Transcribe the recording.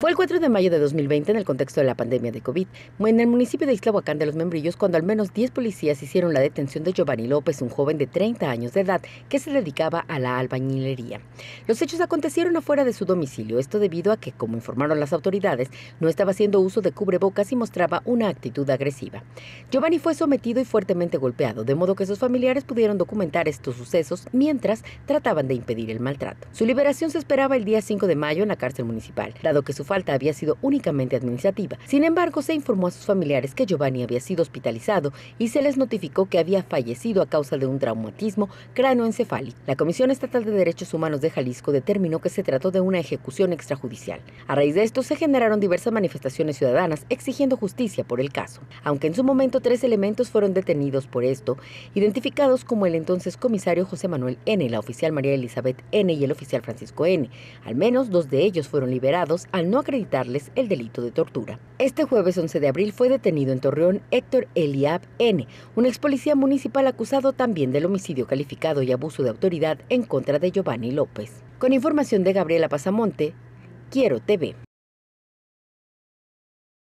Fue el 4 de mayo de 2020, en el contexto de la pandemia de COVID, en el municipio de Isla de los Membrillos, cuando al menos 10 policías hicieron la detención de Giovanni López, un joven de 30 años de edad que se dedicaba a la albañilería. Los hechos acontecieron afuera de su domicilio, esto debido a que, como informaron las autoridades, no estaba haciendo uso de cubrebocas y mostraba una actitud agresiva. Giovanni fue sometido y fuertemente golpeado, de modo que sus familiares pudieron documentar estos sucesos mientras trataban de impedir el maltrato. Su liberación se esperaba el día 5 de mayo en la cárcel municipal, dado que su falta había sido únicamente administrativa. Sin embargo, se informó a sus familiares que Giovanni había sido hospitalizado y se les notificó que había fallecido a causa de un traumatismo cranoencefálico. La Comisión Estatal de Derechos Humanos de Jalisco determinó que se trató de una ejecución extrajudicial. A raíz de esto se generaron diversas manifestaciones ciudadanas exigiendo justicia por el caso. Aunque en su momento tres elementos fueron detenidos por esto, identificados como el entonces comisario José Manuel N, la oficial María Elizabeth N y el oficial Francisco N. Al menos dos de ellos fueron liberados al no acreditarles el delito de tortura. Este jueves 11 de abril fue detenido en Torreón Héctor Eliab N., un ex policía municipal acusado también del homicidio calificado y abuso de autoridad en contra de Giovanni López. Con información de Gabriela Pasamonte, Quiero TV.